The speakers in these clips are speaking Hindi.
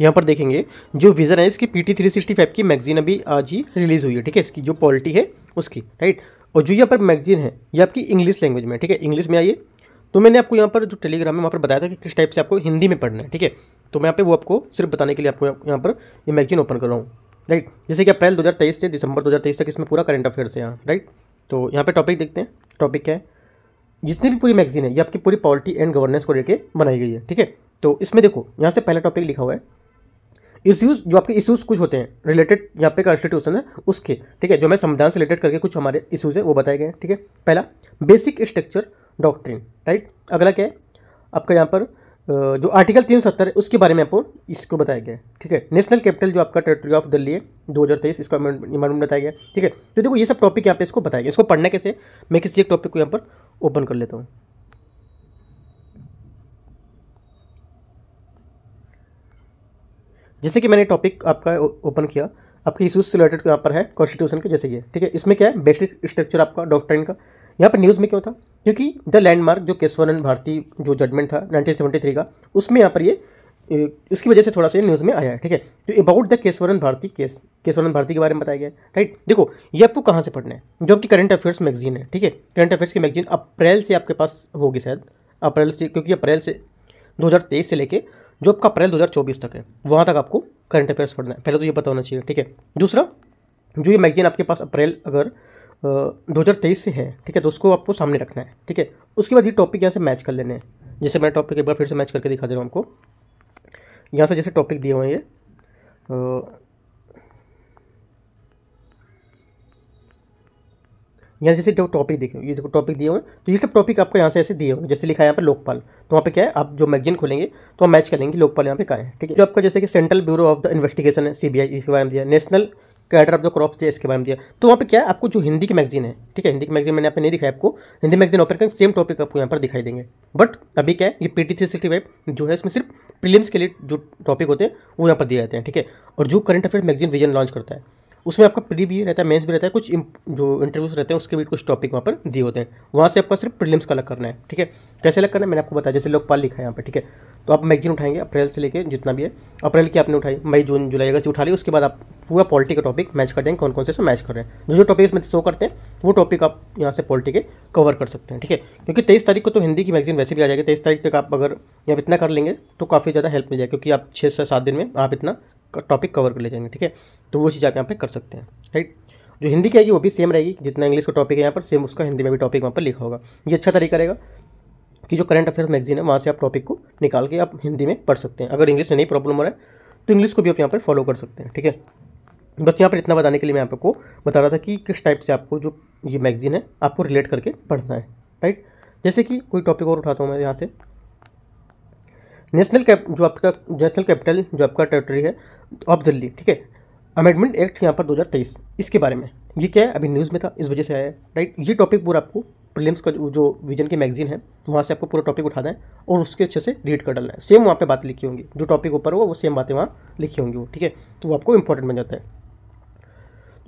यहाँ पर देखेंगे जो विजन है इसकी P T three sixty five की मैगजीन अभी आज ही रिलीज़ हुई है ठीक है इसकी जो पॉलिटी है उसकी राइट और जो यहाँ पर मैगजीन है ये आपकी इंग्लिश लैंग्वेज में ठीक है इंग्लिश में आइए तो मैंने आपको यहाँ पर जो टेलीग्राम में वहाँ पर बताया था कि किस टाइप से आपको हिंदी में पढ़ना है ठीक है तो मैं यहाँ पे वो आपको सिर्फ बताने के लिए आपको यहाँ पर ये मैगजीन ओपन कर रहा हूँ राइट जैसे कि अप्रैल 2023 से दिसंबर 2023 तक इसमें पूरा करंट अफेयर्स है यहाँ राइट तो यहाँ पे टॉपिक देखते हैं टॉपिक है जितनी भी पूरी मैगजीन है ये आपकी पूरी पॉलिटी एंड गवर्नेंस को लेकर बनाई गई है ठीक है तो इसमें देखो यहाँ से पहला टॉपिक लिखा हुआ है इश्यूज जो आपके इश्यूज कुछ होते हैं रिलेटेड यहाँ पे कॉन्स्टिट्यूशन है उसके ठीक है जो मैं संविधान से रिलेटेड करके कुछ हमारे इशूज़ हैं वो बताए गए हैं ठीक है पहला बेसिक स्ट्रक्चर डॉक्ट्रिन राइट अगला क्या है आपका यहाँ पर जो आर्टिकल तीन सत्तर है उसके बारे में आपको इसको बताया गया है ठीक है नेशनल कैपिटल जो आपका टेरिटरी ऑफ दिल्ली है दो हज़ार तेईस इसका इन्वायरमेंट बताया गया ठीक है तो देखो ये सब टॉपिक यहाँ पे इसको बताया गया इसको पढ़ने कैसे मैं किसी एक टॉपिक को यहाँ पर ओपन कर लेता हूँ जैसे कि मैंने टॉपिक आपका ओपन किया आपके इशूज से रिलेटेड यहाँ पर है कॉन्स्टिट्यूशन के जैसे ये ठीक है इसमें क्या है बेसिक स्ट्रक्चर आपका डॉक्ट्रिन का यहाँ पर न्यूज़ में क्यों था क्योंकि द लैंडमार्क जो केशवानंद भारती जो जजमेंट था 1973 का उसमें यहाँ पर ये उसकी वजह से थोड़ा सा न्यूज़ में आया है ठीक है तो about the Keshavananda Bharati case Keshavananda Bharati के बारे में बताया गया राइट देखो ये आपको कहाँ से पढ़ना है जो आपकी करंट अफेयर्स मैगजीन है ठीक है करंट अफेयर्स की मैगजीन अप्रैल से आपके पास होगी शायद अप्रैल से क्योंकि अप्रैल से 2023 से लेके जो आपका अप्रैल 2024 तक है वहाँ तक आपको करंट अफेयर्स पढ़ना है पहले तो ये पता होना चाहिए ठीक है दूसरा जो ये मैगजीन आपके पास अप्रैल अगर दो हज़ार तेईस से है ठीक है तो उसको आपको सामने रखना है ठीक है उसके बाद ये टॉपिक यहाँ से मैच कर लेने हैं जैसे मैं टॉपिक एक बार फिर से मैच करके दिखा दे रहा हूँ आपको यहाँ से जैसे टॉपिक दिए हुए हैं ये यहाँ जैसे जो टॉपिक देखो ये देखो टॉपिक दिए हुए तो ये सब टॉपिक आपको यहाँ से ऐसे दिए हुए जैसे लिखा है यहाँ पर लोकपाल तो वहाँ पे क्या है आप जो मैगजीन खोलेंगे तो आप मैच करेंगे लोकपाल यहाँ पे कहा है ठीक है जो आपका जैसे कि central bureau of the investigation है सीबीआई इसके बारे में दिया national cadre of the crop है इसके बारे में दिया तो वहाँ पर क्या है आपको जो हिंदी की मैगजीन है ठीक है हिंदी की मैगजीन मैंने यहाँ नहीं दिखाया आपको हिंदी मैगजीन ऑपर करेंगे सेम टॉपिक आपको यहाँ पर दिखाई देंगे बट अभी क्या है ये पी टी थ्री सिक्सटी जो है इसमें सिर्फ प्रीलियम्स के लिए जो टॉपिक होते हैं वो यहाँ पर दिए जाते हैं ठीक है और जो current affair magazine Vision launch करता है उसमें आपका प्री भी रहता है मेंस भी रहता है कुछ जो इंटरव्यूज रहते हैं उसके भी कुछ टॉपिक वहाँ पर दिए होते हैं वहाँ से आपका सिर्फ प्रीलिम्स का अलग करना है ठीक है कैसे अलग करना है मैंने आपको बताया जैसे लोकपाल लिखा है यहाँ पर ठीक है तो आप मैगजीन उठाएंगे अप्रैल से लेकर जितना भी है अप्रैल की आपने उठाई मई जून जुलाई अगस्त उठा ली उसके बाद आप पूरा पॉलिटी का टॉपिक मैच कर देंगे कौन कौन से से मैच कर रहे हैं जो जो टॉपिक इसमें शो करते हैं वो टॉपिक आप यहाँ से पॉलिटी के कवर कर सकते हैं ठीक है क्योंकि तेईस तारीख को तो हिंदी की मैगजीन वैसे भी आ जाएगी तेईस तारीख तक आप अगर यहाँ इतना कर लेंगे तो काफ़ी ज़्यादा हेल्प मिल जाएगी क्योंकि आप छः से सात दिन में आप इतना टॉपिक कवर कर ले जाएंगे ठीक है तो वो चीज़ आप यहाँ पे कर सकते हैं राइट जो हिंदी की आएगी वो भी सेम रहेगी जितना इंग्लिश का टॉपिक है यहाँ पर सेम उसका हिंदी में भी टॉपिक वहाँ पर लिखा होगा ये अच्छा तरीका रहेगा कि जो करंट अफेयर्स मैगजीन है वहाँ से आप टॉपिक को निकाल के आप हिंदी में पढ़ सकते हैं अगर इंग्लिश में नहीं प्रॉब्लम हो रहा है तो इंग्लिश को भी आप यहाँ पर फॉलो कर सकते हैं ठीक है बस यहाँ पर इतना बताने के लिए मैं आपको बता रहा था कि किस टाइप से आपको जो ये मैगजीन है आपको रिलेट करके पढ़ना है राइट जैसे कि कोई टॉपिक और उठाता हूँ मैं यहाँ से नेशनल कैप जो आपका नेशनल कैपिटल जो आपका टेरिटरी है ऑफ दिल्ली ठीक है अमेंडमेंट एक्ट यहाँ पर 2023 इसके बारे में ये क्या है अभी न्यूज़ में था इस वजह से आया है राइट ये टॉपिक पूरा आपको प्रिलियम्स का जो विजन की मैगजीन है वहाँ से आपको पूरा टॉपिक उठाना है और उसके अच्छे से रीड कर डालना है सेम वहाँ पे बात लिखी होंगी जो टॉपिक ऊपर होगा वो सेम बातें वहाँ लिखी होंगी वो ठीक है तो वो आपको इंपॉर्टेंट बन जाता है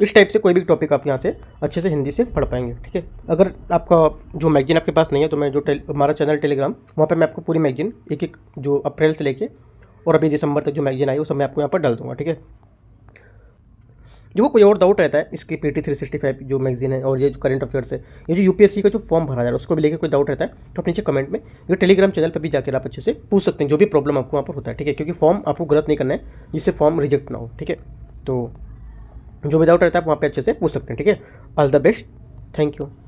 इस टाइप से कोई भी टॉपिक आप यहाँ से अच्छे से हिंदी से पढ़ पाएंगे ठीक है अगर आपका जो मैगजीन आपके पास नहीं है तो मैं जो हमारा चैनल टेलीग्राम वहाँ पर मैं आपको पूरी मैगजीन एक एक जो अप्रैल से लेके और अभी दिसंबर तक जो मैगजीन आई वो सब मैं आपको यहाँ पर डाल दूँगा ठीक है जो कोई और डाउट रहता है इसकी P T three sixty five जो मैगजीन है और ये जो करंट अफेयर्स है ये जो यूपीएससी का जो फॉर्म भरा जा रहा है उसको भी लेकर कोई डाउट रहता है तो आप नीचे कमेंट में ये टेलीग्राम चैनल पर भी जाकर आप अच्छे से पूछ सकते हैं जो भी प्रॉब्लम आपको वहाँ पर होता है ठीक है क्योंकि फॉर्म आपको गलत नहीं करना है जिससे फॉर्म रिजेक्ट ना हो ठीक है तो जो डाउट रहता है आप वहाँ पे अच्छे से पूछ सकते हैं ठीक है all the best thank you